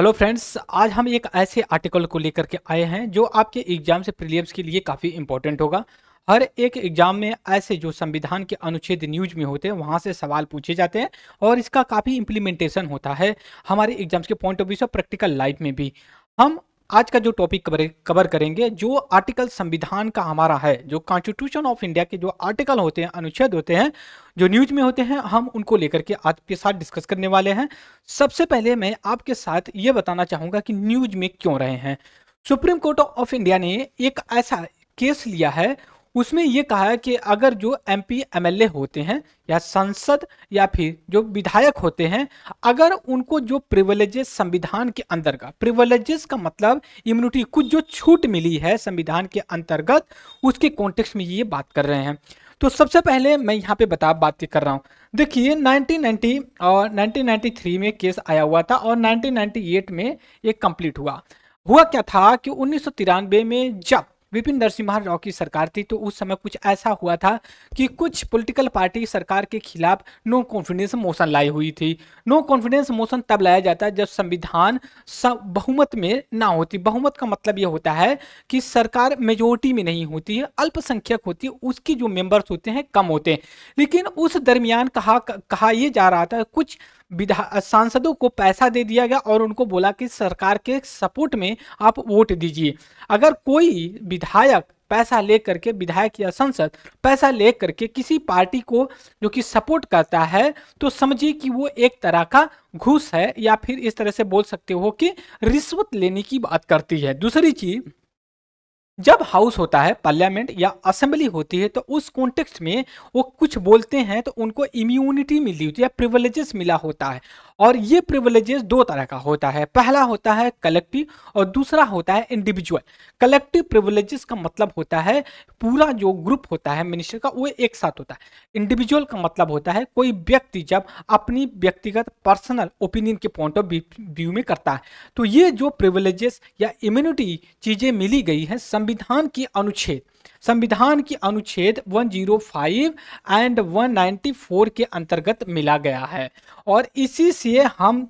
hello friends आज हम एक ऐसे आर्टिकल को लेकर के आए हैं जो आपके एग्जाम से प्रीलियम्स के लिए काफ़ी इंपॉर्टेंट होगा हर एक एग्जाम में ऐसे जो संविधान के अनुच्छेद न्यूज में होते हैं वहाँ से सवाल पूछे जाते हैं और इसका काफ़ी इम्प्लीमेंटेशन होता है हमारे एग्जाम्स के पॉइंट ऑफ व्यू से प्रैक्टिकल लाइफ में भी हम आज का जो टॉपिक कवर करेंगे जो आर्टिकल संविधान का हमारा है जो कॉन्स्टिट्यूशन ऑफ इंडिया के जो आर्टिकल होते हैं अनुच्छेद होते हैं जो न्यूज में होते हैं हम उनको लेकर के आपके साथ डिस्कस करने वाले हैं सबसे पहले मैं आपके साथ ये बताना चाहूँगा कि न्यूज में क्यों रहे हैं सुप्रीम कोर्ट ऑफ इंडिया ने एक ऐसा केस लिया है उसमें ये कहा है कि अगर जो एम पी होते हैं या सांसद या फिर जो विधायक होते हैं अगर उनको जो प्रिवलेजेस संविधान के अंदर का प्रिवलेजेस का मतलब इम्यूनिटी कुछ जो छूट मिली है संविधान के अंतर्गत उसके कॉन्टेक्स्ट में ये बात कर रहे हैं तो सबसे पहले मैं यहाँ पे बता बात कर रहा हूँ देखिए 1990 और 1993 में केस आया हुआ था और 1998 में ये कंप्लीट हुआ हुआ क्या था कि उन्नीस में जब विपिन नरसिम्हा राव की सरकार थी तो उस समय कुछ ऐसा हुआ था कि कुछ पॉलिटिकल पार्टी सरकार के खिलाफ नो कॉन्फिडेंस मोशन लाई हुई थी नो कॉन्फिडेंस मोशन तब लाया जाता है जब संविधान बहुमत में ना होती बहुमत का मतलब यह होता है कि सरकार मेजोरिटी में नहीं होती है अल्पसंख्यक होती है उसकी जो मेंबर्स होते हैं कम होते हैं लेकिन उस दरमियान कहा कहा यह जा रहा था कुछ विधा सांसदों को पैसा दे दिया गया और उनको बोला कि सरकार के सपोर्ट में आप वोट दीजिए अगर कोई विधायक पैसा ले करके विधायक या संसद पैसा ले करके किसी पार्टी को जो कि सपोर्ट करता है तो समझिए कि वो एक तरह का घूस है या फिर इस तरह से बोल सकते हो कि रिश्वत लेने की बात करती है दूसरी चीज जब हाउस होता है पार्लियामेंट या असेंबली होती है तो उस कॉन्टेक्स्ट में वो कुछ बोलते हैं तो उनको इम्यूनिटी मिली होती है प्रिवलेजेस मिला होता है और ये प्रिवलेजेस दो तरह का होता है पहला होता है कलेक्टिव और दूसरा होता है इंडिविजुअल कलेक्टिव प्रिवलेजेस का मतलब होता है पूरा जो ग्रुप होता है मिनिस्टर का वो एक साथ होता है इंडिविजुअल का मतलब होता है कोई व्यक्ति जब अपनी व्यक्तिगत पर्सनल ओपिनियन के पॉइंट ऑफ व्यू में करता है तो ये जो प्रिवलेजेस या इम्यूनिटी चीज़ें मिली गई हैं संविधान की अनुच्छेद संविधान की अनुच्छेद 105 एंड 194 के अंतर्गत मिला गया है और इसी से हम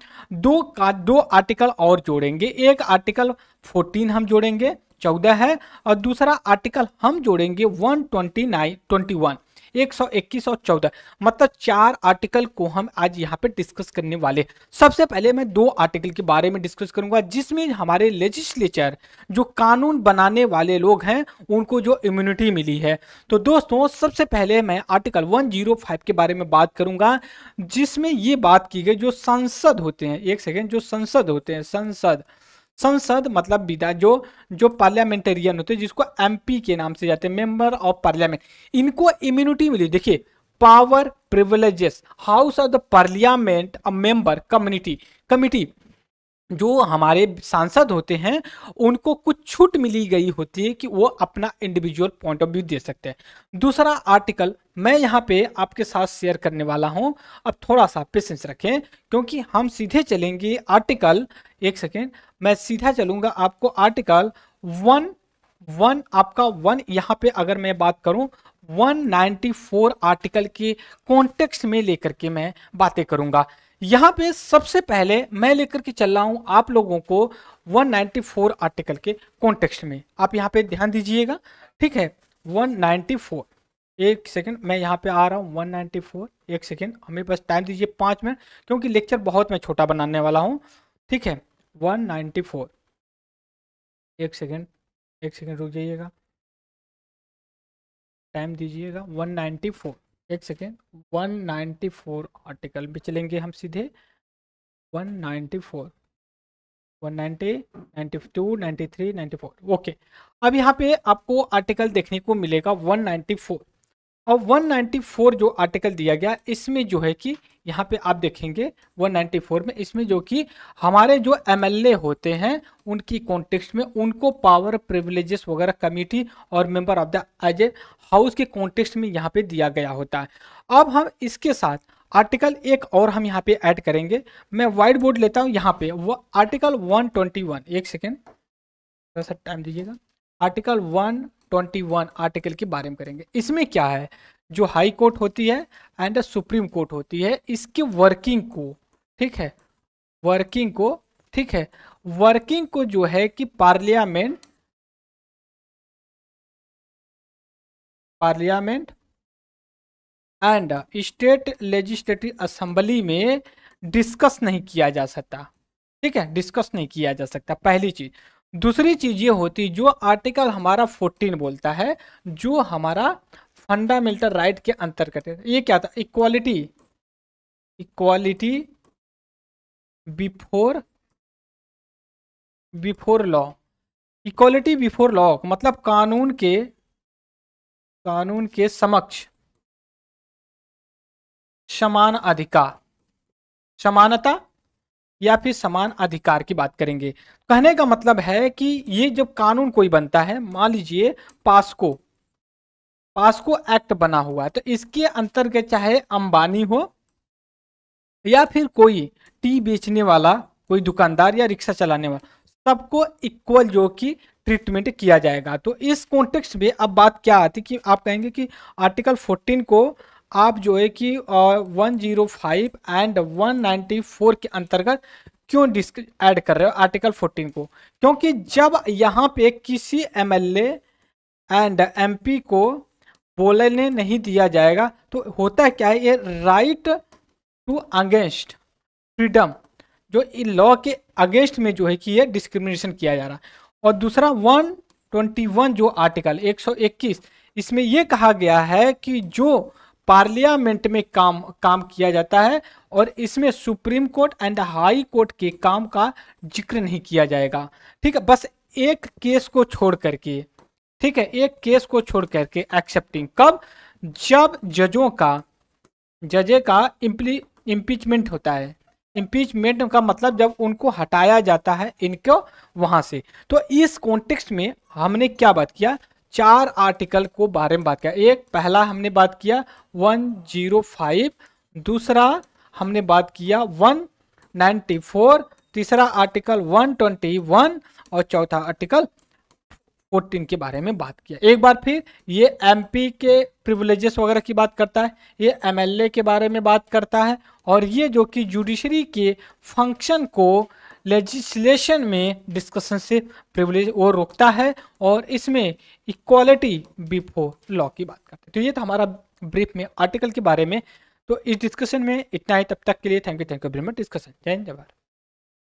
दो का दो आर्टिकल और जोड़ेंगे एक आर्टिकल 14 हम जोड़ेंगे चौदह है और दूसरा आर्टिकल हम जोड़ेंगे one twenty nine twenty one एक सौ इक्कीस और चौदह मतलब चार आर्टिकल को हम आज यहाँ पे डिस्कस करने वाले सबसे पहले मैं दो आर्टिकल के बारे में डिस्कस करूंगा जिसमें हमारे लेजिस्लेचर जो कानून बनाने वाले लोग हैं उनको जो इम्यूनिटी मिली है तो दोस्तों सबसे पहले मैं आर्टिकल वन के बारे में बात करूंगा जिसमें ये बात की गई जो संसद होते हैं एक सेकेंड जो संसद होते हैं संसद संसद मतलब विधा जो जो पार्लियामेंटेरियन होते हैं जिसको एमपी के नाम से जाते हैं मेंबर ऑफ पार्लियामेंट इनको इम्यूनिटी मिली देखिए power privileges house of the parliament a member community committee जो हमारे सांसद होते हैं उनको कुछ छूट मिली गई होती है कि वो अपना इंडिविजुअल पॉइंट ऑफ व्यू दे सकते हैं दूसरा आर्टिकल मैं यहाँ पे आपके साथ शेयर करने वाला हूँ अब थोड़ा सा पेशेंस रखें क्योंकि हम सीधे चलेंगे आर्टिकल एक सेकेंड मैं सीधा चलूँगा आपको आर्टिकल वन वन आपका वन यहाँ पे अगर मैं बात करूँ 194 आर्टिकल के कॉन्टेक्स्ट में लेकर के मैं बातें करूँगा यहाँ पे सबसे पहले मैं लेकर के चल रहा हूँ आप लोगों को 194 आर्टिकल के कॉन्टेक्स्ट में आप यहाँ पे ध्यान दीजिएगा ठीक है 194 एक सेकेंड मैं यहाँ पे आ रहा हूँ 194 एक सेकेंड हमें बस टाइम दीजिए पाँच मिनट क्योंकि लेक्चर बहुत मैं छोटा बनाने वाला हूँ ठीक है 194 एक सेकेंड एक सेकेंड रुक जाइएगा टाइम दीजिएगा वन एक सेकेंड 194 आर्टिकल भी चलेंगे हम सीधे 194 190, 92, 93, 94 ओके अब यहाँ पे आपको आर्टिकल देखने को मिलेगा 194 और 194 जो आर्टिकल दिया गया इसमें जो है कि यहाँ पे आप देखेंगे 194 में इसमें जो कि हमारे जो एमएलए होते हैं उनकी कॉन्टेक्स्ट में उनको पावर प्रिविलेजेस वगैरह कमेटी और member of the as a house के कॉन्टेक्स्ट में यहाँ पे दिया गया होता है अब हम इसके साथ आर्टिकल एक और हम यहाँ पे ऐड करेंगे मैं वाइट बोर्ड लेता हूँ यहाँ पे वो आर्टिकल वन एक सेकेंड थोड़ा सा टाइम दीजिएगा आर्टिकल वन 21 आर्टिकल के बारे में करेंगे इसमें क्या है जो हाई कोर्ट होती है एंड सुप्रीम कोर्ट होती है इसके वर्किंग को ठीक है वर्किंग को ठीक है वर्किंग को जो है कि parliament parliament and state legislative assembly में डिस्कस नहीं किया जा सकता ठीक है डिस्कस नहीं किया जा सकता पहली चीज दूसरी चीज़ ये होती जो आर्टिकल हमारा 14 बोलता है जो हमारा फंडामेंटल राइट के अंतर्गत है ये क्या था equality equality before before law equality before law मतलब कानून के कानून के समक्ष समान अधिकार समानता या फिर समान अधिकार की बात करेंगे कहने का मतलब है कि ये जब कानून कोई बनता है मान लीजिए पास्को पास्को एक्ट बना हुआ है तो इसके अंतर्गत चाहे अंबानी हो या फिर कोई टी बेचने वाला कोई दुकानदार या रिक्शा चलाने वाला सबको इक्वल जो कि ट्रीटमेंट किया जाएगा तो इस कॉन्टेक्स्ट में अब बात क्या आती कि आप कहेंगे कि आर्टिकल 14 को आप जो है कि one zero five and one ninety four के अंतर्गत क्यों डिस्क ऐड कर रहे हो आर्टिकल फोर्टीन को क्योंकि जब यहाँ पे किसी एमएलए एंड एमपी को बोलने नहीं दिया जाएगा तो होता है क्या है ये राइट टू अगेंस्ट फ्रीडम जो इन लॉ के अगेंस्ट में जो है कि ये डिस्क्रिमिनेशन किया जा रहा और दूसरा वन ट्वेंटी वन जो आर्टिकल एक सौ इक्कीस इसमें यह कहा गया है कि जो पार्लियामेंट में काम काम किया जाता है और इसमें supreme court and high court के काम का जिक्र नहीं किया जाएगा ठीक है बस एक केस को छोड़ करके ठीक है एक केस को छोड़ करके एक्सेप्टिंग कब जब जजों का जजे का इम्प्ली इम्पीचमेंट होता है इम्पीचमेंट का मतलब जब उनको हटाया जाता है इनको वहाँ से तो इस कॉन्टेक्स्ट में हमने क्या बात किया चार आर्टिकल को बारे में बात किया एक पहला हमने बात किया वन जीरो फाइव दूसरा हमने बात किया वन नाइन्टी फोर तीसरा आर्टिकल वन ट्वेंटी वन और चौथा आर्टिकल फोर्टीन के बारे में बात किया एक बार फिर ये एमपी के प्रिविलेजेस वगैरह की बात करता है ये एमएलए के बारे में बात करता है और ये जो कि जुडिशरी के फंक्शन को लेजिस्लेशन में डिस्कशन से प्रिवलेज वो रोकता है और इसमें इक्वालिटी बिफोर लॉ की बात करते हैं तो ये था हमारा ब्रीफ में आर्टिकल के बारे में तो इस डिस्कशन में इतना ही तब तक के लिए thank you thank you very much discussion जय जवाहर